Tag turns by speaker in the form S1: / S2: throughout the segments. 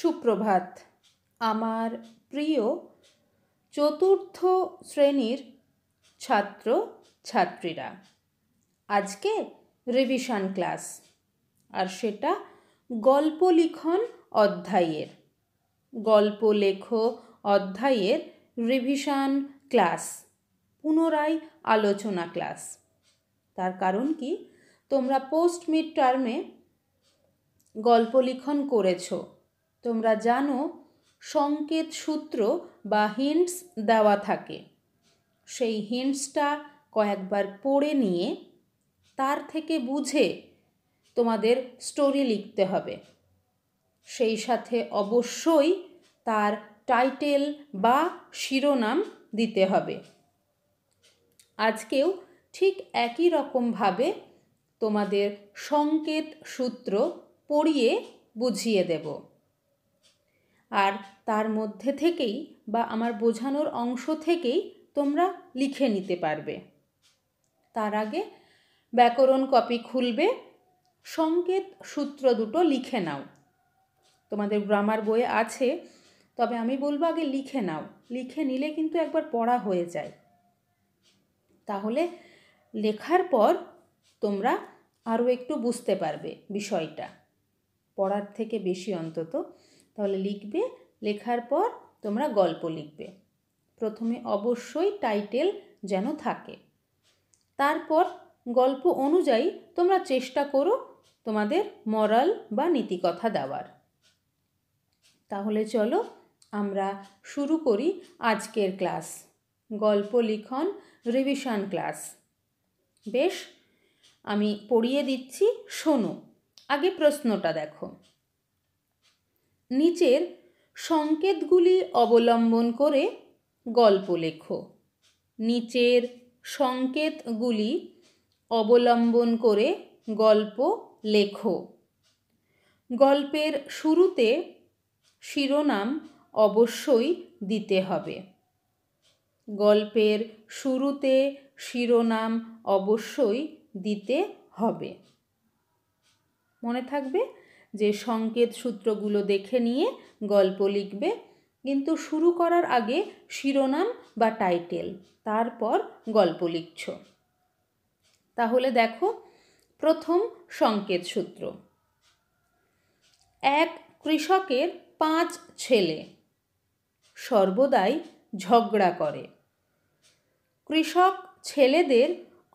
S1: সুপ্রভাত আমার প্রিয় চতুর্থ শ্রেণীর ছাত্র ছাত্রীরা আজকে রিভিশন ক্লাস আর সেটা গল্প লিখন অধ্যায়ের গল্প লেখ অধ্যায়ের রিভিশন ক্লাস পুনরায় আলোচনা ক্লাস তার কারণ কি তোমরা পোস্ট মিড টার্মে গল্প লিখন করেছো তোমরা জানো সংকেত সূত্র বা হিন্টস দেওয়া থাকে সেই হিন্টসটা কয়েকবার পড়ে নিয়ে তার থেকে বুঝে তোমাদের স্টোরি লিখতে হবে সেই সাথে অবশ্যই তার টাইটেল বা শিরোনাম দিতে হবে আজকেও ঠিক একই রকমভাবে তোমাদের সংকেত সূত্র পড়িয়ে বুঝিয়ে দেবো আর তার মধ্যে থেকেই বা আমার বোঝানোর অংশ থেকেই তোমরা লিখে নিতে পারবে তার আগে ব্যাকরণ কপি খুলবে সংকেত সূত্র দুটো লিখে নাও তোমাদের গ্রামার বইয়ে আছে তবে আমি বলবো আগে লিখে নাও লিখে নিলে কিন্তু একবার পড়া হয়ে যায় তাহলে লেখার পর তোমরা আরও একটু বুঝতে পারবে বিষয়টা পড়ার থেকে বেশি অন্তত তাহলে লিখবে লেখার পর তোমরা গল্প লিখবে প্রথমে অবশ্যই টাইটেল যেন থাকে তারপর গল্প অনুযায়ী তোমরা চেষ্টা করো তোমাদের মরাল বা নীতিকথা দেওয়ার তাহলে চলো আমরা শুরু করি আজকের ক্লাস গল্প লিখন রিভিশন ক্লাস বেশ আমি পড়িয়ে দিচ্ছি শোনো আগে প্রশ্নটা দেখো নিচের সংকেতগুলি অবলম্বন করে গল্প লেখো নিচের সংকেতগুলি অবলম্বন করে গল্প লেখো গল্পের শুরুতে শিরোনাম অবশ্যই দিতে হবে গল্পের শুরুতে শিরোনাম অবশ্যই দিতে হবে মনে থাকবে যে সংকেত সূত্রগুলো দেখে নিয়ে গল্প লিখবে কিন্তু শুরু করার আগে শিরোনাম বা টাইটেল তারপর গল্প লিখছ তাহলে দেখো প্রথম সংকেত সূত্র এক কৃষকের পাঁচ ছেলে সর্বদাই ঝগড়া করে কৃষক ছেলেদের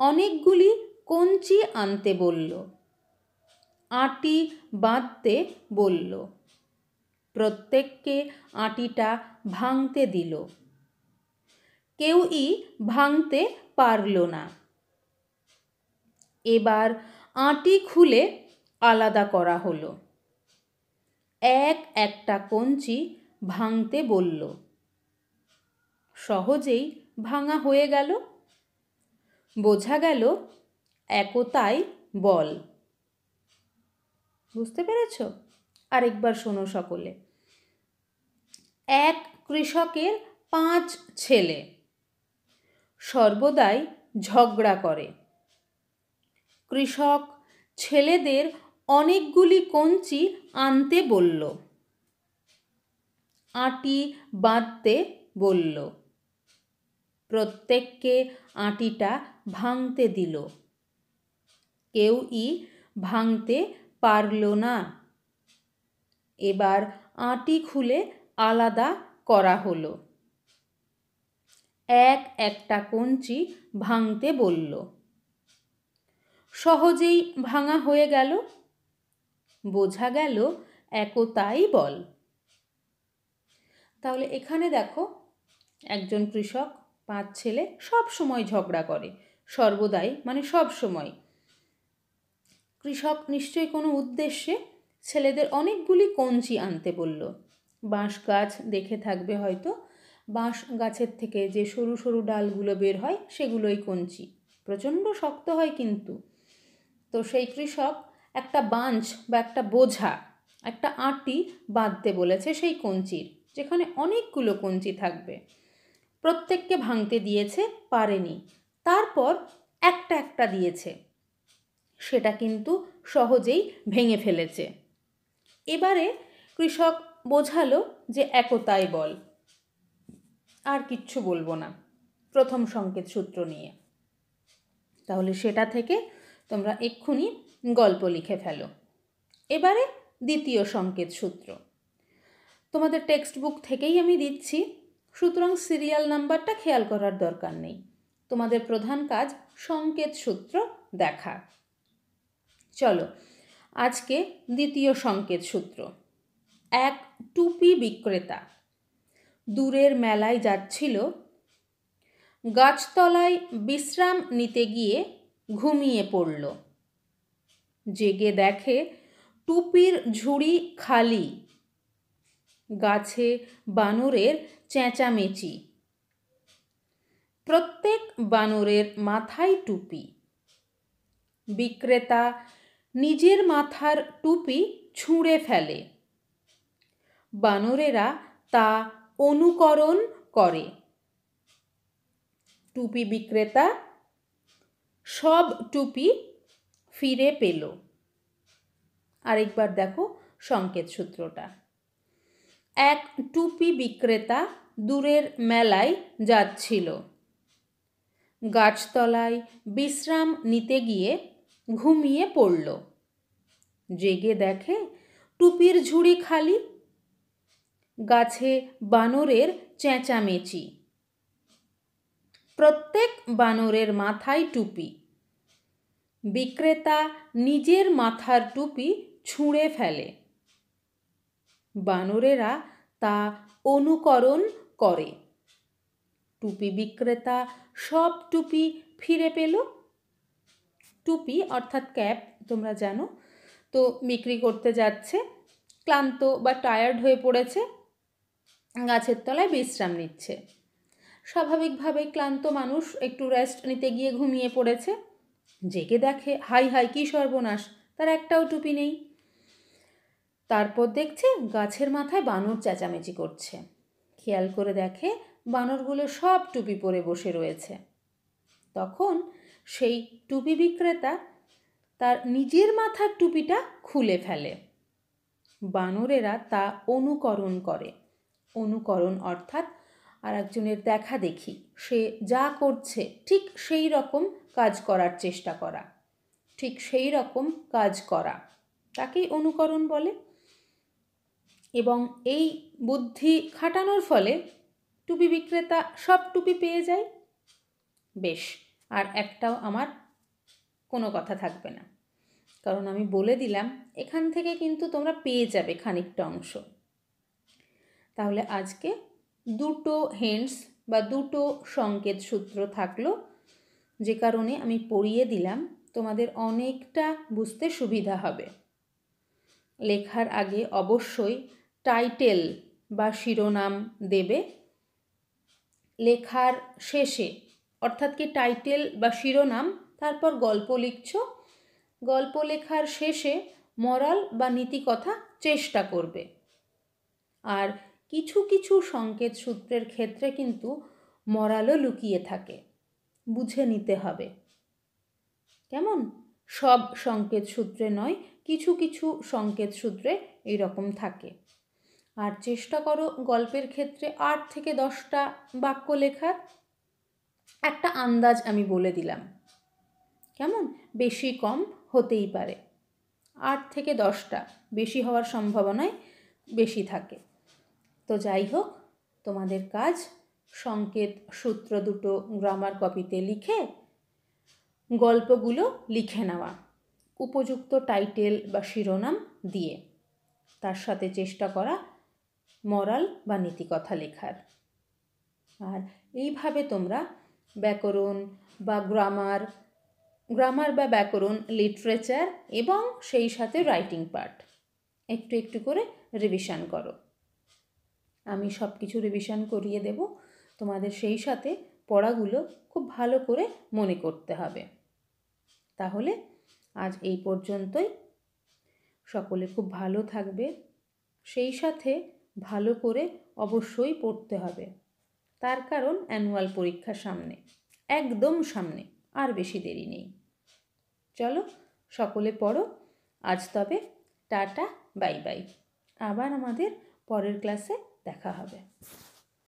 S1: অনেকগুলি কঞ্চি আনতে বলল আটি বাঁধতে বলল প্রত্যেককে আটিটা ভাঙতে দিল কেউই ভাঙতে পারল না এবার আটি খুলে আলাদা করা হলো এক একটা কঞ্চি ভাঙতে বলল সহজেই ভাঙা হয়ে গেল বোঝা গেল একতাই বল বুঝতে পেরেছ আরেকবার শোনো সকলে এক কৃষকের পাঁচ ছেলে সর্বদাই ঝগড়া করে কৃষক ছেলেদের অনেকগুলি কঞ্চি আনতে বলল আটি বাঁধতে বলল প্রত্যেককে আটিটা ভাঙতে দিল কেউই ভাঙতে পারল না এবার আটি খুলে আলাদা করা হলো এক একটা কঞ্চি ভাঙতে বলল সহজেই ভাঙা হয়ে গেল বোঝা গেল একতাই বল তাহলে এখানে দেখো একজন কৃষক পাঁচ ছেলে সব সময় ঝগড়া করে সর্বদাই মানে সব সময় কৃষক নিশ্চয়ই কোনো উদ্দেশ্যে ছেলেদের অনেকগুলি কঞ্চি আনতে বলল বাঁশ গাছ দেখে থাকবে হয়তো বাঁশ গাছের থেকে যে সরু সরু ডালগুলো বের হয় সেগুলোই কঞ্চি প্রচণ্ড শক্ত হয় কিন্তু তো সেই কৃষক একটা বাঞ্চ বা একটা বোঝা একটা আটি বাঁধতে বলেছে সেই কঞ্চির যেখানে অনেকগুলো কঞ্চি থাকবে প্রত্যেককে ভাঙতে দিয়েছে পারেনি তারপর একটা একটা দিয়েছে সেটা কিন্তু সহজেই ভেঙে ফেলেছে এবারে কৃষক বোঝালো যে একতাই বল আর কিচ্ছু বলবো না প্রথম সংকেত সূত্র নিয়ে তাহলে সেটা থেকে তোমরা এক্ষুনি গল্প লিখে ফেলো এবারে দ্বিতীয় সংকেত সূত্র তোমাদের টেক্সট বুক থেকেই আমি দিচ্ছি সুতরাং সিরিয়াল নাম্বারটা খেয়াল করার দরকার নেই তোমাদের প্রধান কাজ সংকেত সূত্র দেখা চলো আজকে দ্বিতীয় সংকেত সূত্র এক টুপি বিক্রেতা দূরের মেলায় যাচ্ছিল গাছতলায় বিশ্রাম নিতে গিয়ে ঘুমিয়ে পড়ল জেগে দেখে টুপির ঝুড়ি খালি গাছে বানরের চেঁচামেচি প্রত্যেক বানরের মাথায় টুপি বিক্রেতা নিজের মাথার টুপি ছুঁড়ে ফেলে বানরেরা তা অনুকরণ করে টুপি বিক্রেতা সব টুপি ফিরে পেল আরেকবার দেখো সংকেত সূত্রটা এক টুপি বিক্রেতা দূরের মেলায় যাচ্ছিল গাছতলায় বিশ্রাম নিতে গিয়ে ঘুমিয়ে পড়ল জেগে দেখে টুপির ঝুড়ি খালি গাছে বানরের চেঁচামেচি প্রত্যেক বানরের মাথায় টুপি বিক্রেতা নিজের মাথার টুপি ছুঁড়ে ফেলে বানরেরা তা অনুকরণ করে টুপি বিক্রেতা সব টুপি ফিরে পেলো টুপি অর্থাৎ ক্যাপ তোমরা জানো তো বিক্রি করতে যাচ্ছে ক্লান্ত বা টায়ার্ড হয়ে পড়েছে গাছের তলায় বিশ্রাম নিচ্ছে স্বাভাবিকভাবে ক্লান্ত মানুষ একটু রেস্ট নিতে গিয়ে ঘুমিয়ে পড়েছে জেগে দেখে হাই হাই কী সর্বনাশ তার একটাও টুপি নেই তারপর দেখছে গাছের মাথায় বানর চেঁচামেচি করছে খেয়াল করে দেখে বানরগুলো সব টুপি পরে বসে রয়েছে তখন সেই টুপি বিক্রেতা তার নিজের মাথার টুপিটা খুলে ফেলে বানরেরা তা অনুকরণ করে অনুকরণ অর্থাৎ আর একজনের দেখা দেখি সে যা করছে ঠিক সেই রকম কাজ করার চেষ্টা করা ঠিক সেই রকম কাজ করা তাকেই অনুকরণ বলে এবং এই বুদ্ধি খাটানোর ফলে টুপি বিক্রেতা সব টুপি পেয়ে যায় বেশ আর একটাও আমার কোনো কথা থাকবে না কারণ আমি বলে দিলাম এখান থেকে কিন্তু তোমরা পেয়ে যাবে খানিকটা অংশ তাহলে আজকে দুটো হেন্ডস বা দুটো সংকেত সূত্র থাকলো যে কারণে আমি পড়িয়ে দিলাম তোমাদের অনেকটা বুঝতে সুবিধা হবে লেখার আগে অবশ্যই টাইটেল বা শিরোনাম দেবে লেখার শেষে অর্থাৎ কি টাইটেল বা শিরোনাম তারপর গল্প লিখছ গল্প লেখার শেষে মরাল বা নীতিকথা চেষ্টা করবে আর কিছু কিছু সংকেত সূত্রের ক্ষেত্রে কিন্তু মরালও লুকিয়ে থাকে বুঝে নিতে হবে কেমন সব সংকেত সূত্রে নয় কিছু কিছু সংকেত সূত্রে এরকম থাকে আর চেষ্টা করো গল্পের ক্ষেত্রে আট থেকে দশটা বাক্য লেখার একটা আন্দাজ আমি বলে দিলাম কেমন বেশি কম হতেই পারে আট থেকে দশটা বেশি হওয়ার সম্ভাবনায় বেশি থাকে তো যাই হোক তোমাদের কাজ সংকেত সূত্র দুটো গ্রামার কপিতে লিখে গল্পগুলো লিখে নেওয়া উপযুক্ত টাইটেল বা শিরোনাম দিয়ে তার সাথে চেষ্টা করা মরাল বা নীতিকথা লেখার আর এইভাবে তোমরা ব্যাকরণ বা গ্রামার গ্রামার বা ব্যাকরণ লিটারেচার এবং সেই সাথে রাইটিং পার্ট একটু একটু করে রিভিশন করো আমি সব কিছু রিভিশন করিয়ে দেব তোমাদের সেই সাথে পড়াগুলো খুব ভালো করে মনে করতে হবে তাহলে আজ এই পর্যন্তই সকলে খুব ভালো থাকবে সেই সাথে ভালো করে অবশ্যই পড়তে হবে তার কারণ অ্যানুয়াল পরীক্ষা সামনে একদম সামনে আর বেশি দেরি নেই চলো সকলে পড়ো আজ তবে টাটা বাই বাই আবার আমাদের পরের ক্লাসে দেখা হবে